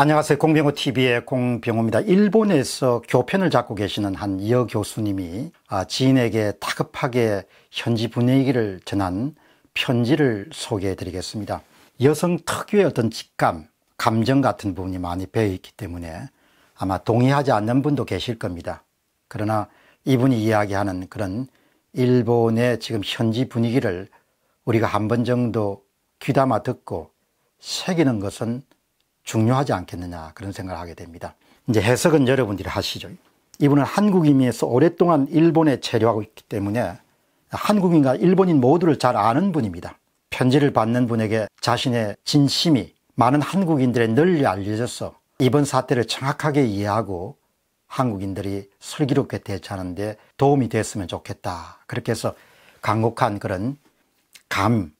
안녕하세요. 공병호 TV의 공병호입니다. 일본에서 교편을 잡고 계시는 한 여 교수님이 아, 지인에게 다급하게 현지 분위기를 전한 편지를 소개해 드리겠습니다. 여성 특유의 어떤 직감, 감정 같은 부분이 많이 배어 있기 때문에 아마 동의하지 않는 분도 계실 겁니다. 그러나 이분이 이야기하는 그런 일본의 지금 현지 분위기를 우리가 한 번 정도 귀담아 듣고 새기는 것은 중요하지 않겠느냐 그런 생각을 하게 됩니다. 이제 해석은 여러분들이 하시죠. 이분은 한국인에서 오랫동안 일본에 체류하고 있기 때문에 한국인과 일본인 모두를 잘 아는 분입니다. 편지를 받는 분에게 자신의 진심이 많은 한국인들의 널리 알려져서 이번 사태를 정확하게 이해하고 한국인들이 슬기롭게 대처하는데 도움이 됐으면 좋겠다. 그렇게 해서 강곡한 그런 감,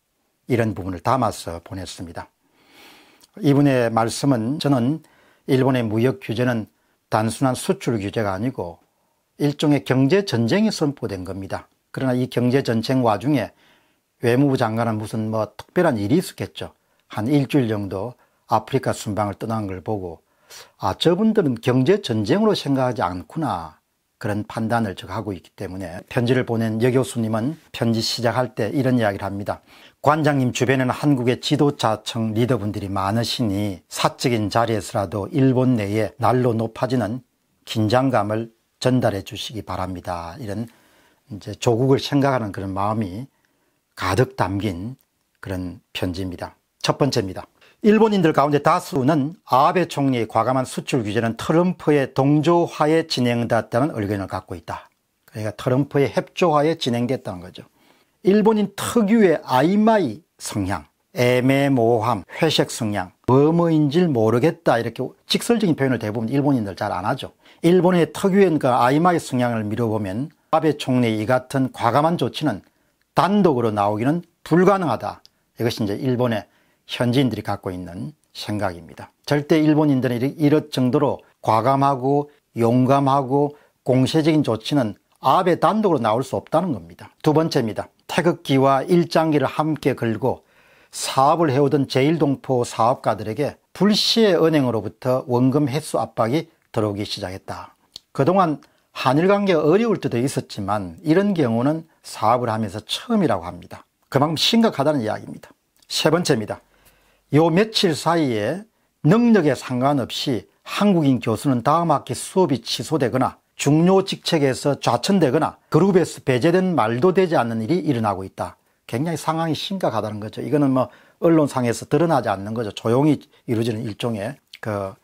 이런 부분을 담아서 보냈습니다. 이분의 말씀은 저는 일본의 무역 규제는 단순한 수출 규제가 아니고 일종의 경제 전쟁이 선포된 겁니다. 그러나 이 경제 전쟁 와중에 외무부 장관은 무슨 뭐 특별한 일이 있었겠죠. 한 일주일 정도 아프리카 순방을 떠난 걸 보고 아 저분들은 경제 전쟁으로 생각하지 않구나 그런 판단을 제가 하고 있기 때문에 편지를 보낸 여 교수님은 편지 시작할 때 이런 이야기를 합니다. 관장님 주변에는 한국의 지도자층 리더분들이 많으시니 사적인 자리에서라도 일본 내에 날로 높아지는 긴장감을 전달해 주시기 바랍니다. 이런 이제 조국을 생각하는 그런 마음이 가득 담긴 그런 편지입니다. 첫 번째입니다. 일본인들 가운데 다수는 아베 총리의 과감한 수출 규제는 트럼프의 동조화에 진행됐다는 의견을 갖고 있다. 그러니까 트럼프의 협조화에 진행됐다는 거죠. 일본인 특유의 아이마이 성향, 애매모호함, 회색 성향, 뭐뭐인질 모르겠다 이렇게 직설적인 표현을 대부분 일본인들 잘 안 하죠. 일본의 특유의 그 아이마이 성향을 미뤄보면 아베 총리의 이 같은 과감한 조치는 단독으로 나오기는 불가능하다. 이것이 이제 일본의 현지인들이 갖고 있는 생각입니다. 절대 일본인들이 이럴 정도로 과감하고 용감하고 공세적인 조치는 아베 단독으로 나올 수 없다는 겁니다. 두 번째입니다. 태극기와 일장기를 함께 걸고 사업을 해오던 제1동포 사업가들에게 불시의 은행으로부터 원금 회수 압박이 들어오기 시작했다. 그동안 한일 관계 어려울 때도 있었지만 이런 경우는 사업을 하면서 처음이라고 합니다. 그만큼 심각하다는 이야기입니다. 세 번째입니다. 요 며칠 사이에 능력에 상관없이 한국인 교수는 다음 학기 수업이 취소되거나 중요 직책에서 좌천되거나 그룹에서 배제된 말도 되지 않는 일이 일어나고 있다. 굉장히 상황이 심각하다는 거죠. 이거는 뭐 언론상에서 드러나지 않는 거죠. 조용히 이루어지는 일종의 그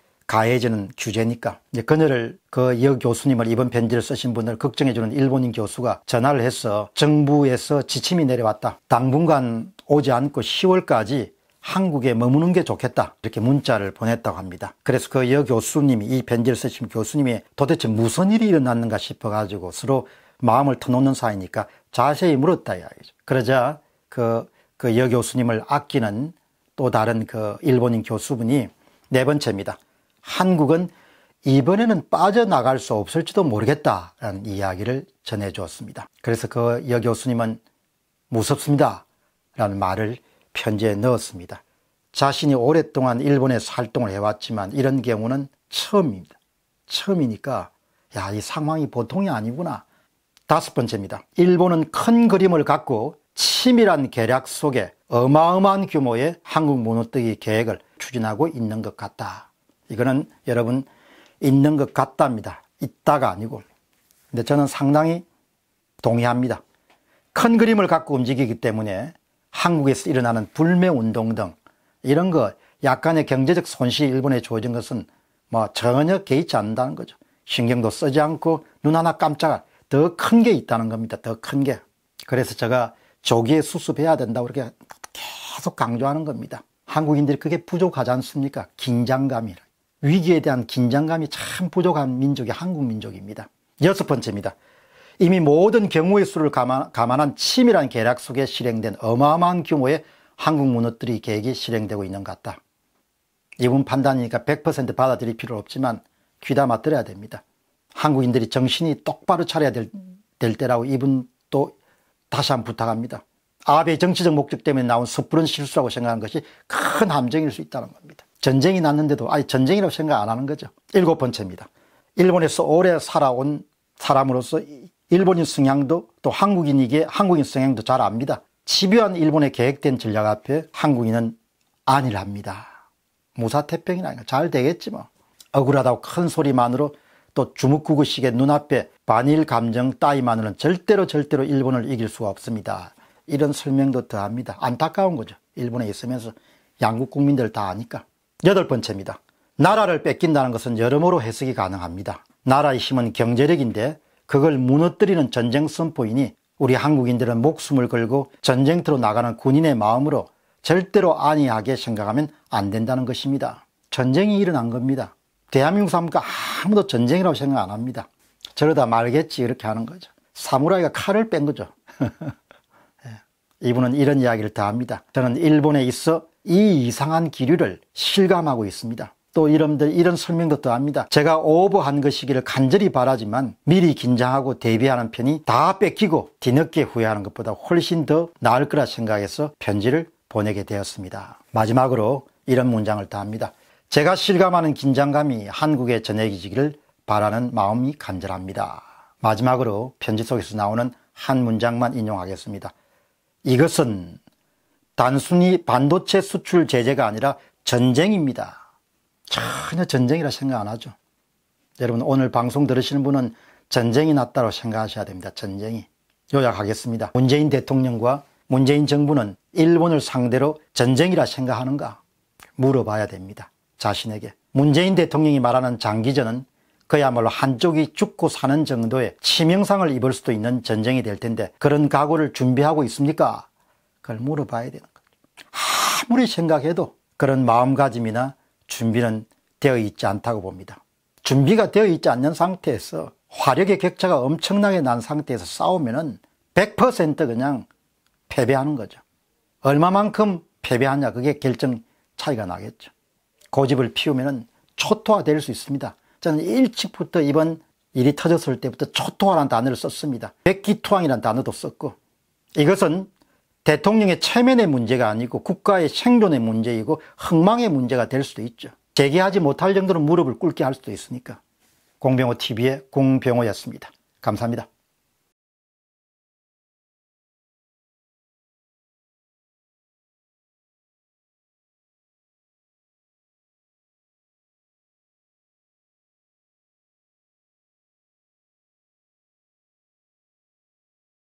가해지는 규제니까. 이제 그녀를 그 여 교수님을 이번 편지를 쓰신 분을 걱정해주는 일본인 교수가 전화를 해서 정부에서 지침이 내려왔다. 당분간 오지 않고 10월까지 한국에 머무는 게 좋겠다 이렇게 문자를 보냈다고 합니다. 그래서 그 여 교수님이 이 편지를 쓰신 교수님이 도대체 무슨 일이 일어났는가 싶어가지고 서로 마음을 터놓는 사이니까 자세히 물었다 이야기죠. 그러자 그, 그여 교수님을 아끼는 또 다른 그 일본인 교수분이 네 번째입니다. 한국은 이번에는 빠져나갈 수 없을지도 모르겠다라는 이야기를 전해 주었습니다. 그래서 그 여 교수님은 무섭습니다. 라는 말을 편지에 넣었습니다. 자신이 오랫동안 일본에서 활동을 해왔지만 이런 경우는 처음입니다. 처음이니까 야, 이 상황이 보통이 아니구나. 다섯 번째입니다. 일본은 큰 그림을 갖고 치밀한 계략 속에 어마어마한 규모의 한국 문어뜨기 계획을 추진하고 있는 것 같다. 이거는 여러분 있는 것 같답니다. 있다가 아니고. 근데 저는 상당히 동의합니다. 큰 그림을 갖고 움직이기 때문에 한국에서 일어나는 불매운동 등 이런 거 약간의 경제적 손실이 일본에 주어진 것은 뭐 전혀 개의치 않는다는 거죠. 신경도 쓰지 않고 눈 하나 깜짝할 더큰 게 있다는 겁니다. 더 큰 게. 그래서 제가 조기에 수습해야 된다고 이렇게 계속 강조하는 겁니다. 한국인들이 그게 부족하지 않습니까? 긴장감이 위기에 대한 긴장감이 참 부족한 민족이 한국 민족입니다. 여섯 번째입니다. 이미 모든 경우의 수를 감안, 한 치밀한 계략 속에 실행된 어마어마한 규모의 한국 문어들이 계획이 실행되고 있는 것 같다. 이분 판단이니까 100% 받아들일 필요 없지만 귀담아 들어야 됩니다. 한국인들이 정신이 똑바로 차려야 될, 될 때라고 이분 도 다시 한번 부탁합니다. 아베 정치적 목적 때문에 나온 섣부른 실수라고 생각한 것이 큰 함정일 수 있다는 겁니다. 전쟁이 났는데도 아예 전쟁이라고 생각 안 하는 거죠. 일곱 번째입니다. 일본에서 오래 살아온 사람으로서 일본인 성향도 또 한국인에게 한국인 성향도 잘 압니다. 집요한 일본의 계획된 전략 앞에 한국인은 안일합니다. 무사태평이나 잘 되겠지 뭐. 억울하다고 큰 소리만으로 또 주먹구구식의 눈앞에 반일 감정 따위만으로는 절대로 절대로 일본을 이길 수가 없습니다. 이런 설명도 더합니다. 안타까운 거죠. 일본에 있으면서 양국 국민들 다 아니까. 여덟 번째입니다. 나라를 뺏긴다는 것은 여러모로 해석이 가능합니다. 나라의 힘은 경제력인데 그걸 무너뜨리는 전쟁 선포이니 우리 한국인들은 목숨을 걸고 전쟁터로 나가는 군인의 마음으로 절대로 안이하게 생각하면 안 된다는 것입니다. 전쟁이 일어난 겁니다. 대한민국 사무가 아무도 전쟁이라고 생각 안 합니다. 저러다 말겠지 이렇게 하는 거죠. 사무라이가 칼을 뺀 거죠. 예. 이분은 이런 이야기를 다 합니다. 저는 일본에 있어 이 이상한 기류를 실감하고 있습니다. 또 이름들 이런 설명도 더합니다. 제가 오버한 것이기를 간절히 바라지만 미리 긴장하고 대비하는 편이 다 뺏기고 뒤늦게 후회하는 것보다 훨씬 더 나을 거라 생각해서 편지를 보내게 되었습니다. 마지막으로 이런 문장을 더합니다. 제가 실감하는 긴장감이 한국에 전해지기를 바라는 마음이 간절합니다. 마지막으로 편지 속에서 나오는 한 문장만 인용하겠습니다. 이것은 단순히 반도체 수출 제재가 아니라 전쟁입니다. 전혀 전쟁이라 생각 안 하죠. 여러분 오늘 방송 들으시는 분은 전쟁이 났다고 생각하셔야 됩니다. 전쟁이. 요약하겠습니다. 문재인 대통령과 문재인 정부는 일본을 상대로 전쟁이라 생각하는가 물어봐야 됩니다. 자신에게. 문재인 대통령이 말하는 장기전은 그야말로 한쪽이 죽고 사는 정도의 치명상을 입을 수도 있는 전쟁이 될 텐데 그런 각오를 준비하고 있습니까? 그걸 물어봐야 되는 거죠. 아무리 생각해도 그런 마음가짐이나 준비는 되어 있지 않다고 봅니다. 준비가 되어 있지 않는 상태에서 화력의 격차가 엄청나게 난 상태에서 싸우면 1 0 0 그냥 패배하는 거죠. 얼마만큼 패배하냐 그게 결정 차이가 나겠죠. 고집을 피우면 초토화될 수 있습니다. 저는 일찍부터 이번 일이 터졌을 때부터 초토화란 단어를 썼습니다. 백기투항이란 단어도 썼고 이것은 대통령의 체면의 문제가 아니고 국가의 생존의 문제이고 흥망의 문제가 될 수도 있죠. 재개하지 못할 정도로 무릎을 꿇게 할 수도 있으니까. 공병호 TV의 공병호였습니다. 감사합니다.